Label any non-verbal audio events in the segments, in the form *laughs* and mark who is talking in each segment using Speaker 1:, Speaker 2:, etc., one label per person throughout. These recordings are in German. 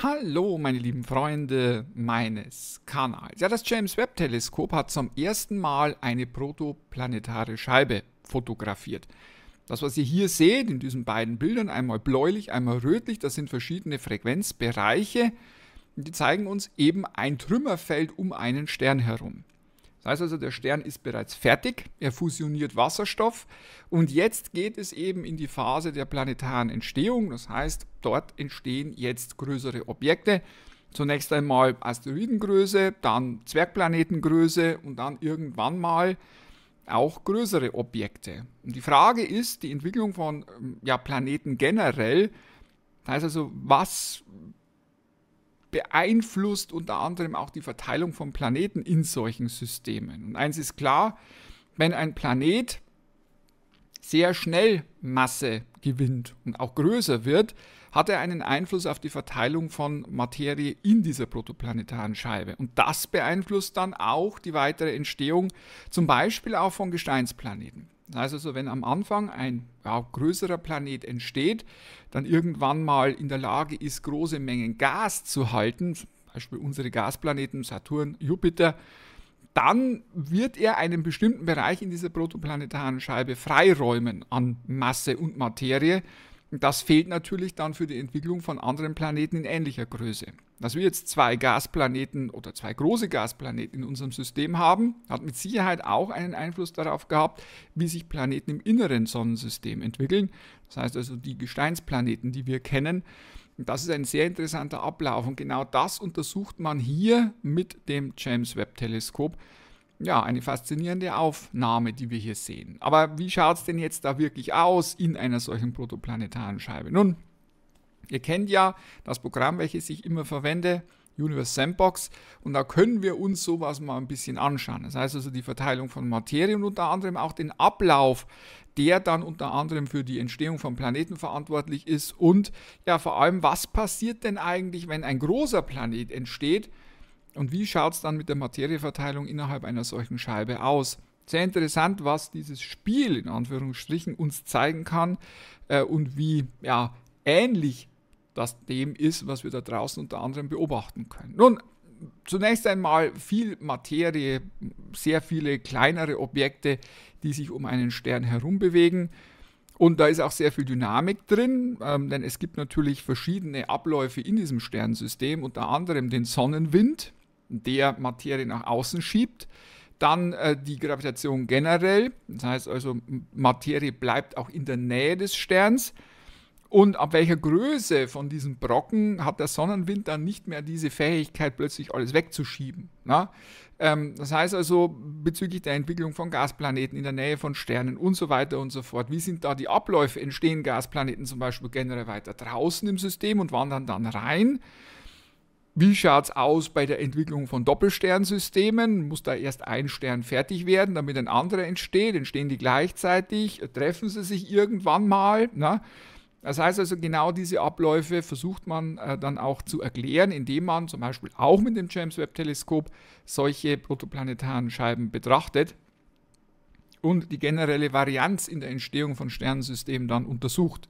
Speaker 1: Hallo meine lieben Freunde meines Kanals. Ja, das James Webb Teleskop hat zum ersten Mal eine protoplanetare Scheibe fotografiert. Das, was ihr hier seht in diesen beiden Bildern, einmal bläulich, einmal rötlich, das sind verschiedene Frequenzbereiche. Die zeigen uns eben ein Trümmerfeld um einen Stern herum. Das heißt also, der Stern ist bereits fertig, er fusioniert Wasserstoff und jetzt geht es eben in die Phase der planetaren Entstehung. Das heißt, dort entstehen jetzt größere Objekte. Zunächst einmal Asteroidengröße, dann Zwergplanetengröße und dann irgendwann mal auch größere Objekte. Und die Frage ist die Entwicklung von ähm, ja, Planeten generell. Das heißt also, was beeinflusst unter anderem auch die Verteilung von Planeten in solchen Systemen. Und eins ist klar, wenn ein Planet sehr schnell Masse gewinnt und auch größer wird, hat er einen Einfluss auf die Verteilung von Materie in dieser protoplanetaren Scheibe. Und das beeinflusst dann auch die weitere Entstehung zum Beispiel auch von Gesteinsplaneten. Also so, wenn am Anfang ein ja, größerer Planet entsteht, dann irgendwann mal in der Lage ist, große Mengen Gas zu halten, zum Beispiel unsere Gasplaneten Saturn, Jupiter, dann wird er einen bestimmten Bereich in dieser protoplanetaren Scheibe freiräumen an Masse und Materie. das fehlt natürlich dann für die Entwicklung von anderen Planeten in ähnlicher Größe dass wir jetzt zwei Gasplaneten oder zwei große Gasplaneten in unserem System haben, hat mit Sicherheit auch einen Einfluss darauf gehabt, wie sich Planeten im inneren Sonnensystem entwickeln. Das heißt also die Gesteinsplaneten, die wir kennen. Und das ist ein sehr interessanter Ablauf und genau das untersucht man hier mit dem James Webb Teleskop. Ja, eine faszinierende Aufnahme, die wir hier sehen. Aber wie schaut es denn jetzt da wirklich aus in einer solchen protoplanetaren Scheibe? Nun, Ihr kennt ja das Programm, welches ich immer verwende, Universe Sandbox, und da können wir uns sowas mal ein bisschen anschauen. Das heißt also die Verteilung von Materie und unter anderem auch den Ablauf, der dann unter anderem für die Entstehung von Planeten verantwortlich ist und ja vor allem, was passiert denn eigentlich, wenn ein großer Planet entsteht und wie schaut es dann mit der Materieverteilung innerhalb einer solchen Scheibe aus? Sehr interessant, was dieses Spiel in Anführungsstrichen uns zeigen kann äh, und wie ja, ähnlich das dem ist, was wir da draußen unter anderem beobachten können. Nun, zunächst einmal viel Materie, sehr viele kleinere Objekte, die sich um einen Stern herum bewegen. Und da ist auch sehr viel Dynamik drin, ähm, denn es gibt natürlich verschiedene Abläufe in diesem Sternensystem, unter anderem den Sonnenwind, der Materie nach außen schiebt. Dann äh, die Gravitation generell, das heißt also, Materie bleibt auch in der Nähe des Sterns. Und ab welcher Größe von diesen Brocken hat der Sonnenwind dann nicht mehr diese Fähigkeit, plötzlich alles wegzuschieben? Na? Ähm, das heißt also bezüglich der Entwicklung von Gasplaneten in der Nähe von Sternen und so weiter und so fort. Wie sind da die Abläufe? Entstehen Gasplaneten zum Beispiel generell weiter draußen im System und wandern dann rein? Wie schaut es aus bei der Entwicklung von Doppelsternsystemen? Muss da erst ein Stern fertig werden, damit ein anderer entsteht? Entstehen die gleichzeitig? Treffen sie sich irgendwann mal? Na? Das heißt also, genau diese Abläufe versucht man äh, dann auch zu erklären, indem man zum Beispiel auch mit dem James Webb Teleskop solche protoplanetaren Scheiben betrachtet und die generelle Varianz in der Entstehung von Sternensystemen dann untersucht.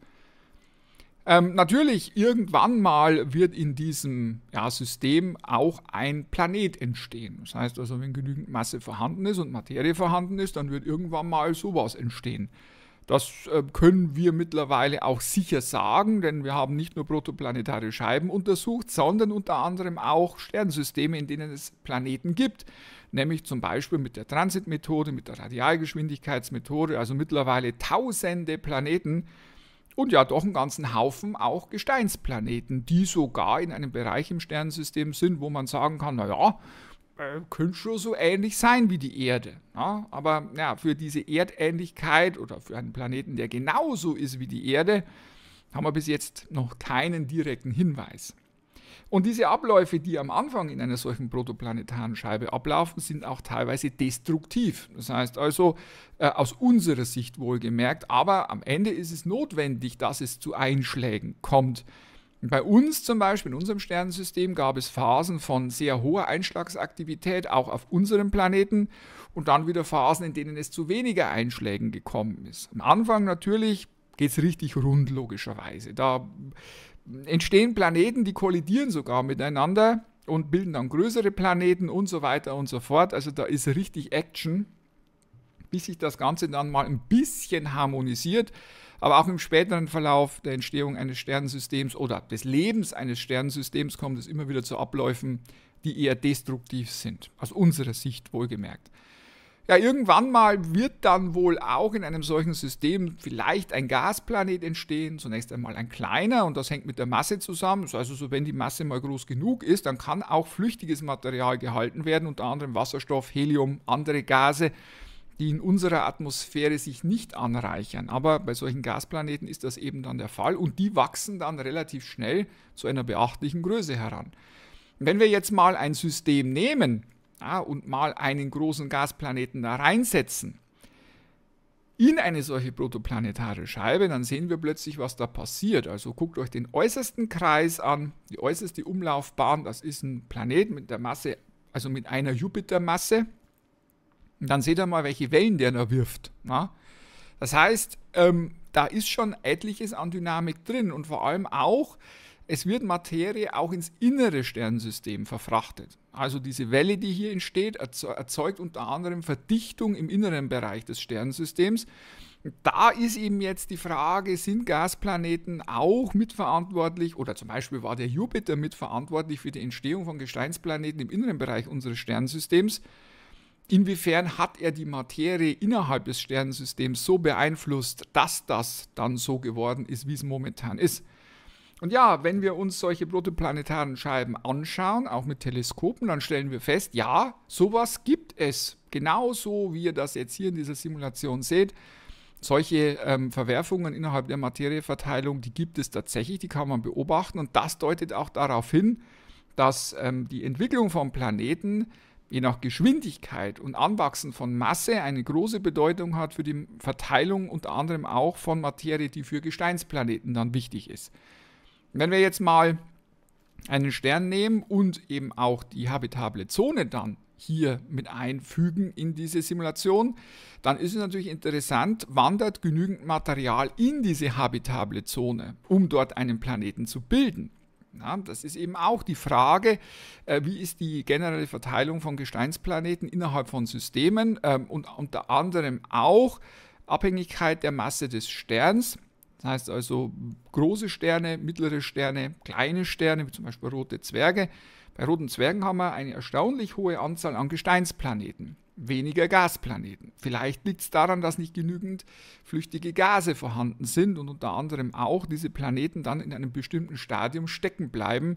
Speaker 1: Ähm, natürlich, irgendwann mal wird in diesem ja, System auch ein Planet entstehen. Das heißt also, wenn genügend Masse vorhanden ist und Materie vorhanden ist, dann wird irgendwann mal sowas entstehen. Das äh, können wir mittlerweile auch sicher sagen, denn wir haben nicht nur protoplanetare Scheiben untersucht, sondern unter anderem auch Sternensysteme, in denen es Planeten gibt, nämlich zum Beispiel mit der Transitmethode, mit der Radialgeschwindigkeitsmethode, also mittlerweile tausende Planeten und ja doch einen ganzen Haufen auch Gesteinsplaneten, die sogar in einem Bereich im Sternensystem sind, wo man sagen kann, naja, äh, können schon so ähnlich sein wie die Erde. Ne? Aber ja, für diese Erdähnlichkeit oder für einen Planeten, der genauso ist wie die Erde, haben wir bis jetzt noch keinen direkten Hinweis. Und diese Abläufe, die am Anfang in einer solchen protoplanetaren Scheibe ablaufen, sind auch teilweise destruktiv. Das heißt also, äh, aus unserer Sicht wohlgemerkt, aber am Ende ist es notwendig, dass es zu Einschlägen kommt bei uns zum Beispiel, in unserem Sternensystem, gab es Phasen von sehr hoher Einschlagsaktivität, auch auf unserem Planeten, und dann wieder Phasen, in denen es zu weniger Einschlägen gekommen ist. Am Anfang natürlich geht es richtig rund, logischerweise. Da entstehen Planeten, die kollidieren sogar miteinander und bilden dann größere Planeten und so weiter und so fort. Also da ist richtig Action, bis sich das Ganze dann mal ein bisschen harmonisiert. Aber auch im späteren Verlauf der Entstehung eines Sternensystems oder des Lebens eines Sternensystems kommt es immer wieder zu Abläufen, die eher destruktiv sind, aus unserer Sicht wohlgemerkt. Ja, irgendwann mal wird dann wohl auch in einem solchen System vielleicht ein Gasplanet entstehen, zunächst einmal ein kleiner und das hängt mit der Masse zusammen. Also so, wenn die Masse mal groß genug ist, dann kann auch flüchtiges Material gehalten werden, unter anderem Wasserstoff, Helium, andere Gase die in unserer Atmosphäre sich nicht anreichern. Aber bei solchen Gasplaneten ist das eben dann der Fall und die wachsen dann relativ schnell zu einer beachtlichen Größe heran. Wenn wir jetzt mal ein System nehmen ja, und mal einen großen Gasplaneten da reinsetzen, in eine solche protoplanetare Scheibe, dann sehen wir plötzlich, was da passiert. Also guckt euch den äußersten Kreis an, die äußerste Umlaufbahn, das ist ein Planet mit der Masse, also mit einer Jupitermasse, und dann seht ihr mal, welche Wellen der da wirft. Na? Das heißt, ähm, da ist schon etliches an Dynamik drin und vor allem auch, es wird Materie auch ins innere Sternensystem verfrachtet. Also diese Welle, die hier entsteht, erzeugt unter anderem Verdichtung im inneren Bereich des Sternensystems. Da ist eben jetzt die Frage, sind Gasplaneten auch mitverantwortlich oder zum Beispiel war der Jupiter mitverantwortlich für die Entstehung von Gesteinsplaneten im inneren Bereich unseres Sternensystems? Inwiefern hat er die Materie innerhalb des Sternensystems so beeinflusst, dass das dann so geworden ist, wie es momentan ist? Und ja, wenn wir uns solche protoplanetaren Scheiben anschauen, auch mit Teleskopen, dann stellen wir fest, ja, sowas gibt es. Genauso wie ihr das jetzt hier in dieser Simulation seht. Solche ähm, Verwerfungen innerhalb der Materieverteilung, die gibt es tatsächlich, die kann man beobachten. Und das deutet auch darauf hin, dass ähm, die Entwicklung von Planeten je nach Geschwindigkeit und Anwachsen von Masse eine große Bedeutung hat für die Verteilung unter anderem auch von Materie, die für Gesteinsplaneten dann wichtig ist. Wenn wir jetzt mal einen Stern nehmen und eben auch die habitable Zone dann hier mit einfügen in diese Simulation, dann ist es natürlich interessant, wandert genügend Material in diese habitable Zone, um dort einen Planeten zu bilden. Ja, das ist eben auch die Frage, äh, wie ist die generelle Verteilung von Gesteinsplaneten innerhalb von Systemen ähm, und unter anderem auch Abhängigkeit der Masse des Sterns. Das heißt also große Sterne, mittlere Sterne, kleine Sterne, wie zum Beispiel rote Zwerge. Bei roten Zwergen haben wir eine erstaunlich hohe Anzahl an Gesteinsplaneten weniger Gasplaneten. Vielleicht liegt es daran, dass nicht genügend flüchtige Gase vorhanden sind und unter anderem auch diese Planeten dann in einem bestimmten Stadium stecken bleiben,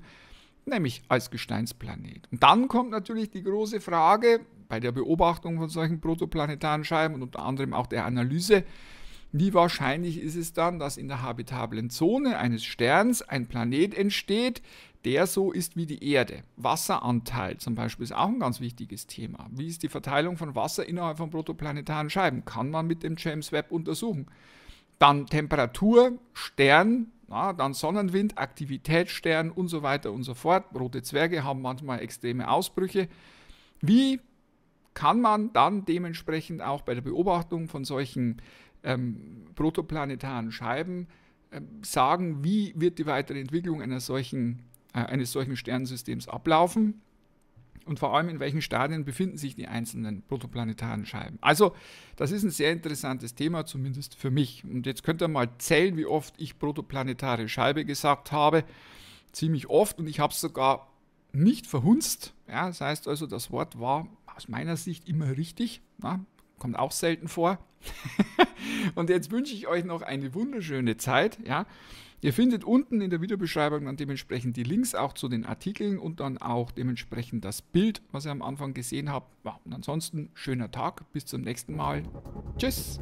Speaker 1: nämlich als Gesteinsplanet. Und dann kommt natürlich die große Frage bei der Beobachtung von solchen protoplanetaren Scheiben und unter anderem auch der Analyse, wie wahrscheinlich ist es dann, dass in der habitablen Zone eines Sterns ein Planet entsteht, der so ist wie die Erde. Wasseranteil zum Beispiel ist auch ein ganz wichtiges Thema. Wie ist die Verteilung von Wasser innerhalb von protoplanetaren Scheiben? Kann man mit dem James Webb untersuchen. Dann Temperatur, Stern, na, dann Sonnenwind, Aktivität, Stern und so weiter und so fort. Rote Zwerge haben manchmal extreme Ausbrüche. Wie kann man dann dementsprechend auch bei der Beobachtung von solchen ähm, protoplanetaren Scheiben ähm, sagen, wie wird die weitere Entwicklung einer solchen äh, eines solchen Sternensystems ablaufen und vor allem in welchen Stadien befinden sich die einzelnen protoplanetaren Scheiben. Also das ist ein sehr interessantes Thema, zumindest für mich. Und jetzt könnt ihr mal zählen, wie oft ich protoplanetare Scheibe gesagt habe. Ziemlich oft und ich habe es sogar nicht verhunzt. Ja, das heißt also, das Wort war aus meiner Sicht immer richtig. Na, kommt auch selten vor. *laughs* und jetzt wünsche ich euch noch eine wunderschöne Zeit. Ja. Ihr findet unten in der Videobeschreibung dann dementsprechend die Links auch zu den Artikeln und dann auch dementsprechend das Bild, was ihr am Anfang gesehen habt. und ansonsten schöner Tag, bis zum nächsten Mal. Tschüss!